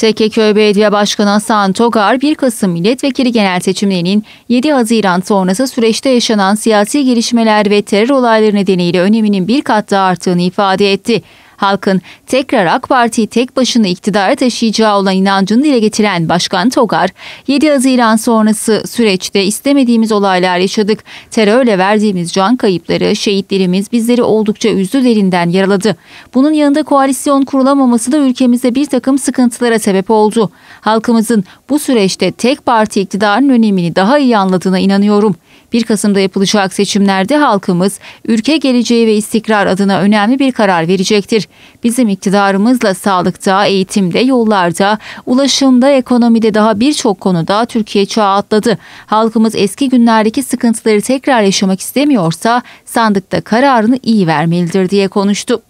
Tekeköy Belediye Başkanı Hasan Togar, 1 Kasım Milletvekili Genel Seçimlerinin 7 Haziran sonrası süreçte yaşanan siyasi gelişmeler ve terör olayları nedeniyle öneminin bir kat daha arttığını ifade etti. Halkın tekrar AK Parti tek başına iktidara taşıyacağı olan inancını dile getiren Başkan Togar, 7 Haziran sonrası süreçte istemediğimiz olaylar yaşadık. Terörle verdiğimiz can kayıpları, şehitlerimiz bizleri oldukça üzdü derinden yaraladı. Bunun yanında koalisyon kurulamaması da ülkemizde bir takım sıkıntılara sebep oldu. Halkımızın bu süreçte tek parti iktidarın önemini daha iyi anladığına inanıyorum. 1 Kasım'da yapılacak seçimlerde halkımız ülke geleceği ve istikrar adına önemli bir karar verecektir. Bizim iktidarımızla sağlıkta, eğitimde, yollarda, ulaşımda, ekonomide daha birçok konuda Türkiye çağı atladı. Halkımız eski günlerdeki sıkıntıları tekrar yaşamak istemiyorsa sandıkta kararını iyi vermelidir diye konuştu.